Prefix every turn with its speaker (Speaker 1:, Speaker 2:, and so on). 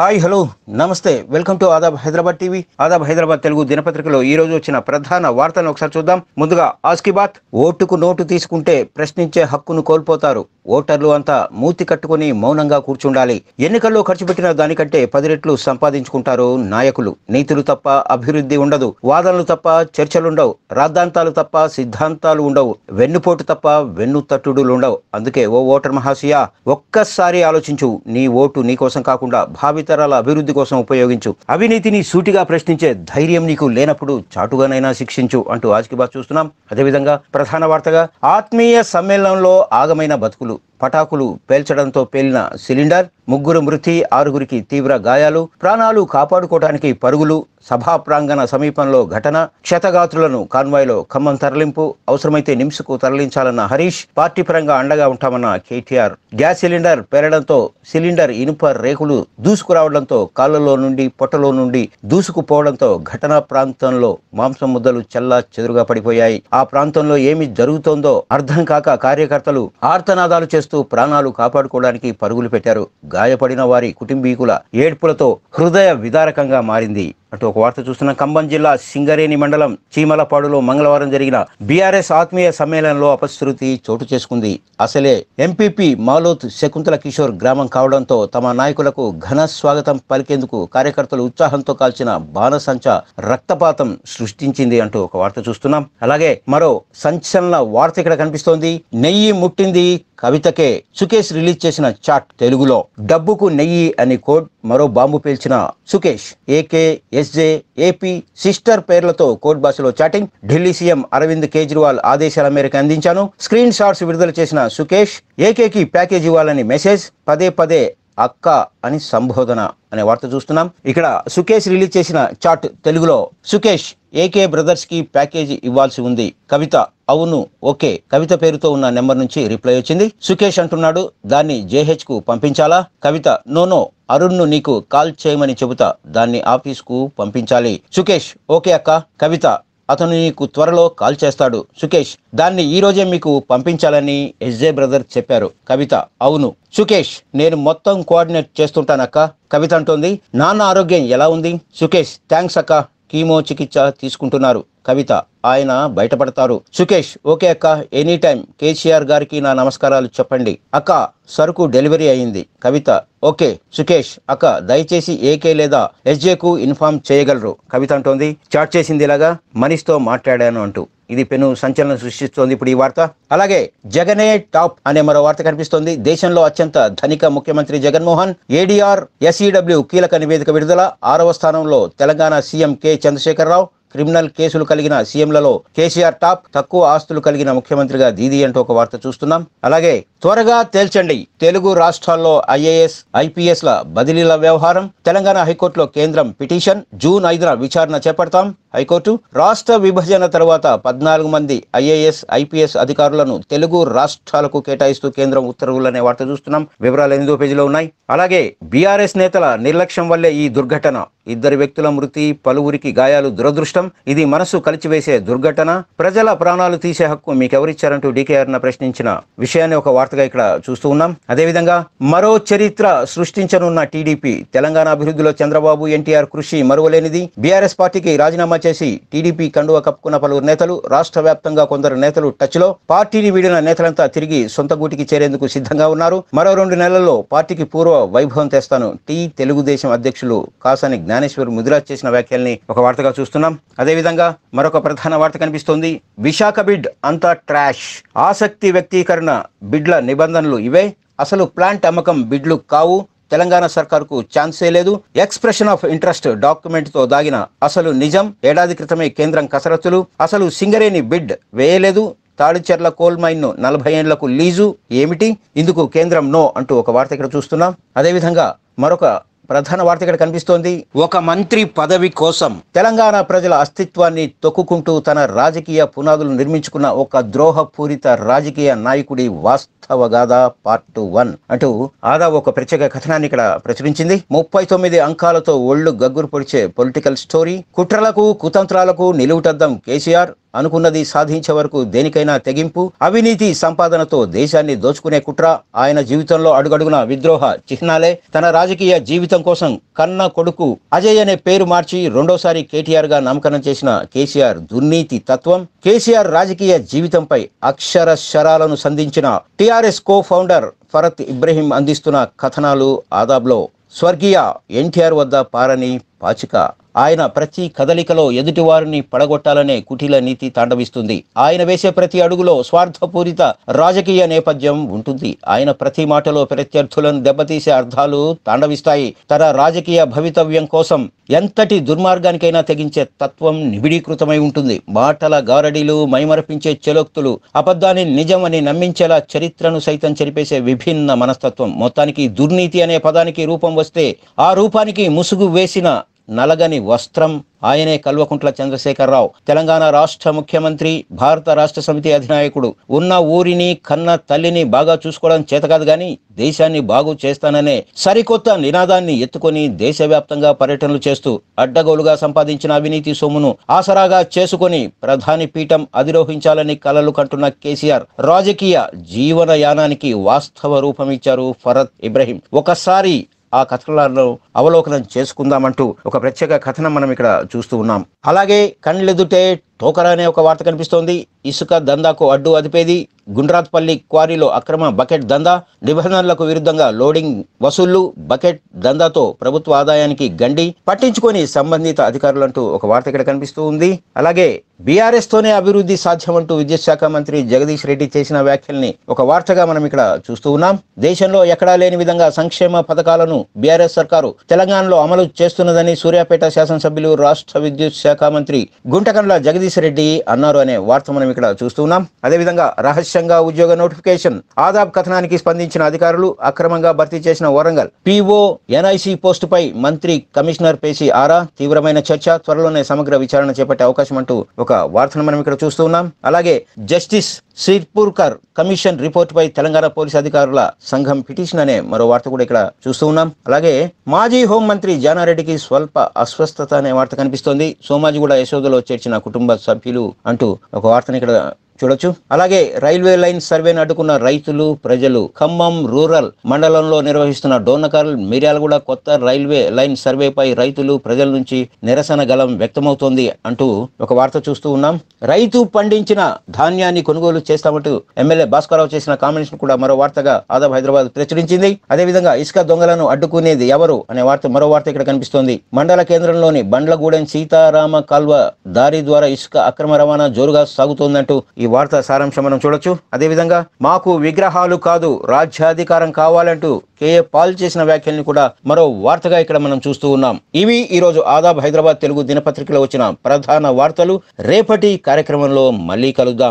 Speaker 1: hi hello నమస్తే welcome to Adab Hyderabad TV Adab Hyderabad Telugu దినపత్రికలో ఈ రోజు వచ్చిన ప్రధాన వార్తలను ఒకసారి చూద్దాం ముందుగా ఆస్కిబాత్ ఓటుకు నోటు తీసుకుంటే ప్రశ్నించే హక్కును కోల్పోతారు ఓటర్లు అంతా మూతి కట్టుకుని మౌనంగా కూర్చుండాలి ఎన్నికల్లో ఖర్చు పెట్టిన దానికంటే పది రెట్లు సంపాదించుకుంటారు నాయకులు నీతులు తప్ప అభివృద్ధి ఉండదు వాదనలు తప్ప చర్చలుండవు రాద్ధాంతాలు తప్ప సిద్ధాంతాలు ఉండవు వెన్నుపోటు తప్ప వెన్ను తట్టుడులు ఉండవు అందుకే ఓ ఓటర్ మహాశయ ఒక్కసారి ఆలోచించు నీ ఓటు నీకోసం కాకుండా భావిత తరాల అభివృద్ధి కోసం ఉపయోగించు అవినీతిని సూటిగా ప్రశ్నించే ధైర్యం నీకు లేనప్పుడు చాటుగానైనా శిక్షించు అంటూ ఆజ్కి బాత్ చూస్తున్నాం అదేవిధంగా ప్రధాన వార్తగా ఆత్మీయ సమ్మేళనంలో ఆగమైన బతుకులు పటాకులు పేల్చడంతో పేలిన సిలిండర్ ముగ్గురు మృతి ఆరుగురికి తీవ్ర గాయాలు ప్రాణాలు కాపాడుకోవడానికి పరుగులు సభా ప్రాంగణ సమీపంలో ఘటన క్షతగాత్రులను కాన్వాయ్లో ఖమ్మం తరలింపు అవసరమైతే నిమ్స్కు తరలించాలన్న హరీష్ పార్టీ పరంగా అండగా ఉంటామన్న కేటీఆర్ గ్యాస్ సిలిండర్ పేరడంతో సిలిండర్ ఇనుప రేకులు దూసుకురావడంతో కాళ్ళలో నుండి పొట్టలో నుండి దూసుకుపోవడంతో ఘటనా ప్రాంతంలో మాంసం ముద్దలు చల్లా చెదురుగా పడిపోయాయి ఆ ప్రాంతంలో ఏమి జరుగుతోందో అర్థం కాక కార్యకర్తలు ఆర్తనాదాలు చేస్తూ చేస్తూ ప్రాణాలు కాపాడుకోవడానికి పరుగులు పెట్టారు గాయపడిన వారి కుటుంబీకుల ఏడ్పులతో హృదయ విదారకంగా మారింది అటు ఒక వార్త చూస్తున్న ఖమ్మం జిల్లా సింగరేణి మండలం చీమలపాడులో మంగళవారం జరిగిన బీఆర్ఎస్ ఆత్మీయ సమ్మేళనంలో అపశృతి చోటు చేసుకుంది అసలే ఎంపీపీ మాలోత్ శకుంతల కిషోర్ గ్రామం కావడంతో తమ నాయకులకు ఘన స్వాగతం పలికేందుకు కార్యకర్తలు ఉత్సాహంతో కాల్చిన బాణసంచ రక్తపాతం సృష్టించింది అంటూ ఒక వార్త చూస్తున్నాం అలాగే మరో సంచలన వార్త ఇక్కడ కనిపిస్తోంది నెయ్యి ముట్టింది కవితకే సుకేష్ రిలీజ్ చేసిన చాట్ తెలుగులో డబ్బుకు నెయ్యి అని కోడ్ మరో బాంబు పేల్చిన Sukesh AK SJ AP sister పేర్లతో కోర్టు భాషలో చాటింగ్ ఢిల్లీ సీఎం అరవింద్ కేజ్రీవాల్ ఆదేశాల మేరకు అందించాను స్క్రీన్ షాట్స్ విడుదల చేసిన సుకేష్ ఏకేకి ప్యాకేజ్ ఇవ్వాలని మెసేజ్ పదే పదే అక్క అని సంబోధన అనే వార్త చూస్తున్నాం ఇక్కడ సుకేష్ రిలీజ్ చేసిన చాట్ తెలుగులో సుకేష్ ఏకే బ్రదర్స్ కి ప్యాకేజీ ఇవ్వాల్సి ఉంది కవిత అవును ఓకే కవిత పేరుతో ఉన్న నెంబర్ నుంచి రిప్లై వచ్చింది సుకేష్ అంటున్నాడు దాన్ని జేహెచ్ కు పంపించాలా కవిత నోనో అరుణ్ను నీకు కాల్ చేయమని చెబుతా దాన్ని ఆఫీస్ కు పంపించాలి సుకేష్ ఓకే అక్క కవిత అతను నీకు త్వరలో కాల్ చేస్తాడు సుకేష్ దాన్ని ఈ రోజే మీకు పంపించాలని ఎస్జే బ్రదర్ చెప్పారు కవిత అవును సుకేష్ నేను మొత్తం కోఆర్డినేట్ చేస్తుంటానక్క కవిత అంటోంది నాన్న ఆరోగ్యం ఎలా ఉంది సుకేష్ థ్యాంక్స్ అక్క కీమో చికిత్స తీసుకుంటున్నారు కవిత ఆయన బయటపడతారు సుకేష్ ఓకే అక్క ఎనీ టైం కేసీఆర్ గారికి నా నమస్కారాలు చెప్పండి అక్క సరుకు డెలివరీ అయింది కవిత ఓకే సుకేష్ అక్క దయచేసి ఏకే లేదా ఎస్జేకు ఇన్ఫామ్ చేయగలరు కవిత అంటోంది చాట్ చేసింది ఇలాగా మనీష్తో మాట్లాడాను అంటూ ఇది పెను సంచలనం సృష్టిస్తోంది ఇప్పుడు ఈ వార్త అలాగే జగనే టాప్ అనే మరో వార్త కనిపిస్తోంది దేశంలో అత్యంత ధనిక ముఖ్యమంత్రి జగన్మోహన్ ఏడీఆర్ ఎస్ఈడబ్ల్యూ కీలక నివేదిక విడుదల ఆరవ స్థానంలో Telangana CM K Chandrashekar Rao criminal కేసులు కలిగిన సీఎంలలో కేసీఆర్ టాప్ తక్కువ ఆస్తులు కలిగిన ముఖ్యమంత్రిగా దీది అంటూ ఒక వార్త చూస్తున్నాం అలాగే త్వరగా తేల్చండి తెలుగు రాష్ట్రాల్లో ఐఏఎస్ ఐపీఎస్ల బదిలీల వ్యవహారం తెలంగాణ హైకోర్టులో కేంద్రం పిటిషన్ జూన్ ఐదున విచారణ చేపడతాం హైకోర్టు రాష్ట్ర విభజన తర్వాత పద్నాలుగు మంది ఐఏఎస్ ఐపీఎస్ అధికారులను తెలుగు రాష్ట్రాలకు కేటాయిస్తూ కేంద్రం ఉత్తర్వులనే వార్త చూస్తున్నాం వివరాలు ఎనిమిదో పేజీలో ఉన్నాయి అలాగే బీఆర్ఎస్ నేతల నిర్లక్ష్యం వల్లే ఈ దుర్ఘటన ఇద్దరు వ్యక్తుల మృతి పలువురికి గాయాలు దురదృష్టం ఇది మనసు కలిచివేసే దుర్ఘటన ప్రజల ప్రాణాలు తీసే హక్కు మీకెవరిచ్చారంటూ డీకేఆర్న ప్రశ్నించిన విషయాన్ని ఒక వార్తగా ఇక్కడ చూస్తూ ఉన్నాం అదేవిధంగా మరో చరిత్ర సృష్టించనున్న టీడీపీ తెలంగాణ అభివృద్ధిలో చంద్రబాబు ఎన్టీఆర్ కృషి మరువలేనిది బీఆర్ఎస్ పార్టీకి రాజీనామా చేసి టీడీపీ కండువ కప్పుకున్న పలువురు నేతలు రాష్ట్ర వ్యాప్తంగా కొందరు నేతలు టచ్లో పార్టీని వీడిన నేతలంతా తిరిగి సొంత గూటికి చేరేందుకు సిద్ధంగా ఉన్నారు మరో రెండు నెలల్లో పార్టీకి పూర్వ వైభవం తెస్తాను టీ తెలుగుదేశం అధ్యక్షులు కాసాని జ్ఞానేశ్వర్ ముదిరాజ్ చేసిన వ్యాఖ్యల్ని ఒక వార్తగా చూస్తున్నాం అదేవిధంగా మరొక ప్రధాన వార్త కనిపిస్తోంది విశాఖ బిడ్ అంతా ట్రాష్ ఆసక్తి వ్యక్తీకరణ బిడ్ల నిబంధనలు ఇవే అసలు ప్లాంట్ అమ్మకం బిడ్లు కావు తెలంగాణ సర్కార్కు ఛాన్సే లేదు ఎక్స్ప్రెషన్ ఆఫ్ ఇంట్రెస్ట్ డాక్యుమెంట్తో దాగిన అసలు నిజం ఏడాది క్రితమే కేంద్రం కసరత్తులు అసలు సింగరేణి బిడ్ వేయలేదు తాడిచెర్ల కోల్ మైన్ ను నలభై ఏండ్లకు లీజు ఏమిటి ఇందుకు కేంద్రం నో అంటూ ఒక వార్త ఇక్కడ చూస్తున్నాం అదేవిధంగా మరొక ప్రధాన వార్త ఇక్కడ కనిపిస్తోంది ఒక మంత్రి పదవి కోసం తెలంగాణ ప్రజల అస్తిత్వాన్ని తొక్కుకుంటూ తన రాజకీయ పునాదులు నిర్మించుకున్న ఒక ద్రోహపూరిత రాజకీయ నాయకుడి వాస్తవ గాథ పార్ట్ వన్ అంటూ ఆదా ఒక ప్రత్యేక కథనాన్ని ఇక్కడ ప్రచురించింది ముప్పై తొమ్మిది అంకాలతో ఒళ్ళు గగ్గురు పొడిచే పొలిటికల్ స్టోరీ కుట్రలకు కుతంత్రాలకు నిలువుటద్దం కేసీఆర్ అనుకున్నది సాధించే వరకు దేనికైనా తెగింపు అవినీతి సంపాదనతో దేశాన్ని దోచుకునే కుట్ర ఆయన జీవితంలో అడుగడుగున విద్రోహ చిహ్నాలే తన రాజకీయ జీవితం కోసం కన్న కొడుకు అజయ్ అనే పేరు మార్చి రెండోసారి కేటీఆర్ గా నామకరణం చేసిన కేసీఆర్ దుర్నీతి తత్వం కేసీఆర్ రాజకీయ జీవితంపై అక్షర శరాలను సంధించిన TRS co founder Farath Ibrahim అందిస్తున్న కథనాలు ఆదాబ్లో స్వర్గీయ ఎన్టీఆర్ వద్ద పారని పాచిక ఆయన ప్రతి కదలికలో ఎదుటివారిని పడగొట్టాలనే కుటిల నీతి తాండవిస్తుంది ఆయన వేసే ప్రతి అడుగులో స్వార్థపూరిత రాజకీయ నేపథ్యం ఉంటుంది ఆయన ప్రతి మాటలో ప్రత్యర్థులను దెబ్బతీసే అర్థాలు తాండవిస్తాయి తన రాజకీయ భవితవ్యం కోసం ఎంతటి దుర్మార్గానికైనా తెగించే తత్వం నిబిడీకృతమై ఉంటుంది మాటల గారడీలు మైమరపించే చెలోక్తులు అబద్ధాన్ని నిజమని నమ్మించేలా చరిత్రను సైతం చెరిపేసే విభిన్న మనస్తత్వం మొత్తానికి దుర్నీతి అనే పదానికి రూపం వస్తే ఆ రూపానికి ముసుగు వేసిన నలగని వస్త్రం ఆయనే కల్వకుంట్ల చంద్రశేఖరరావు తెలంగాణ రాష్ట్ర ముఖ్యమంత్రి భారత రాష్ట్ర సమితి అధినాయకుడు ఉన్న ఊరిని కన్న తల్లిని బాగా చూసుకోవడం కాదు గాని దేశాన్ని బాగు చేస్తాననే సరికొత్త నినాదాన్ని ఎత్తుకొని దేశవ్యాప్తంగా పర్యటనలు చేస్తూ అడ్డగోలుగా సంపాదించిన అవినీతి సొమ్మును ఆసరాగా చేసుకుని ప్రధాని పీఠం అధిరోహించాలని కలలు కంటున్న కేసీఆర్ రాజకీయ జీవనయానానికి వాస్తవ రూపమిచ్చారు ఫరత్ ఇబ్రహీం ఒకసారి ఆ కథనాలను అవలోకనం చేసుకుందామంటూ ఒక ప్రత్యేక కథనం మనం ఇక్కడ చూస్తూ ఉన్నాం అలాగే కండ్లెదుటే తోకరా అనే ఒక వార్త కనిపిస్తోంది ఇసుక దందాకు అడ్డు అదిపేది గుండ్రాత్పల్లి క్వారీలో అక్రమ బకెట్ దందా నిబంధనలకు విరుద్ధంగా లోడింగ్ వసూళ్లు బకెట్ దందాతో ప్రభుత్వ ఆదాయానికి గండి పట్టించుకొని సంబంధిత అధికారులంటూ ఒక వార్త ఇక్కడ కనిపిస్తూ ఉంది అలాగే బీఆర్ఎస్ తోనే అభివృద్ధి సాధ్యమంటూ విద్యుత్ శాఖ మంత్రి జగదీష్ రెడ్డి చేసిన వ్యాఖ్యల్ని ఒక వార్తగా మనం ఇక్కడ చూస్తూ ఉన్నాం దేశంలో ఎక్కడా లేని విధంగా సంక్షేమ పథకాలను బీఆర్ఎస్ సర్కారు తెలంగాణలో అమలు చేస్తున్నదని సూర్యాపేట శాసనసభ్యులు రాష్ట్ర విద్యుత్ శాఖ మంత్రి గుంటకండ్ల జగదీష్ జగదీష్ రెడ్డి అన్నారు అనే వార్త మనం ఇక్కడ చూస్తున్నాం అదేవిధంగా రహస్యంగా ఉద్యోగ నోటిఫికేషన్ ఆదాబ్ కథనానికి స్పందించిన అధికారులు అక్రమంగా భర్తీ చేసిన వరంగల్ పీఓ ఎన్ఐసి పోస్టుపై మంత్రి కమిషనర్ పేసి ఆరా తీవ్రమైన చర్చ త్వరలోనే సమగ్ర విచారణ చేపట్టే అవకాశం అంటూ ఒక వార్తను మనం ఇక్కడ చూస్తున్నాం అలాగే జస్టిస్ సిర్పూర్కర్ కమిషన్ రిపోర్టుపై తెలంగాణ పోలీస్ అధికారుల సంఘం పిటిషన్ అనే మరో వార్త కూడా ఇక్కడ చూస్తూ ఉన్నాం అలాగే మాజీ హోంమంత్రి జానారెడ్డికి స్వల్ప అస్వస్థత అనే వార్త కనిపిస్తోంది సోమాజిగూడ యశోదలో చేర్చిన కుటుంబ సభ్యులు అంటూ ఒక వార్తను ఇక్కడ చూడొచ్చు అలాగే రైల్వే లైన్ సర్వేను అడ్డుకున్న రైతులు ప్రజలు ఖమ్మం రూరల్ మండలంలో నిర్వహిస్తున్న డోర్నకల్ మిర్యాలగూడ కొత్త రైల్వే లైన్ సర్వేపై రైతులు ప్రజల నుంచి నిరసన గలం వ్యక్తమవుతోంది అంటూ ఒక వార్త చూస్తూ ఉన్నాం రైతు పండించిన ధాన్యాన్ని కొనుగోలు చేస్తామంటూ ఎమ్మెల్యే భాస్కరరావు చేసిన కామెంట్స్ కూడా మరో వార్తగా ఆదాబ్ హైదరాబాద్ ప్రచురించింది అదేవిధంగా ఇసుక దొంగలను అడ్డుకునేది ఎవరు అనే వార్త మరో వార్త ఇక్కడ కనిపిస్తోంది మండల కేంద్రంలోని బండ్లగూడెం సీతారామ కాల్వ దారి ద్వారా ఇసుక అక్రమ రవాణా జోరుగా సాగుతోందంటూ ఈ వార్త సారాంశం మనం చూడొచ్చు అదేవిధంగా మాకు విగ్రహాలు కాదు రాజ్యాధికారం కావాలంటూ కేఏ పాల్ చేసిన వ్యాఖ్యల్ని కూడా మరో వార్తగా ఇక్కడ మనం చూస్తూ ఉన్నాం ఇవి ఈరోజు ఆదాబ్ హైదరాబాద్ తెలుగు దినపత్రికలో వచ్చిన ప్రధాన వార్తలు రేపటి కార్యక్రమంలో మళ్ళీ కలుద్దాం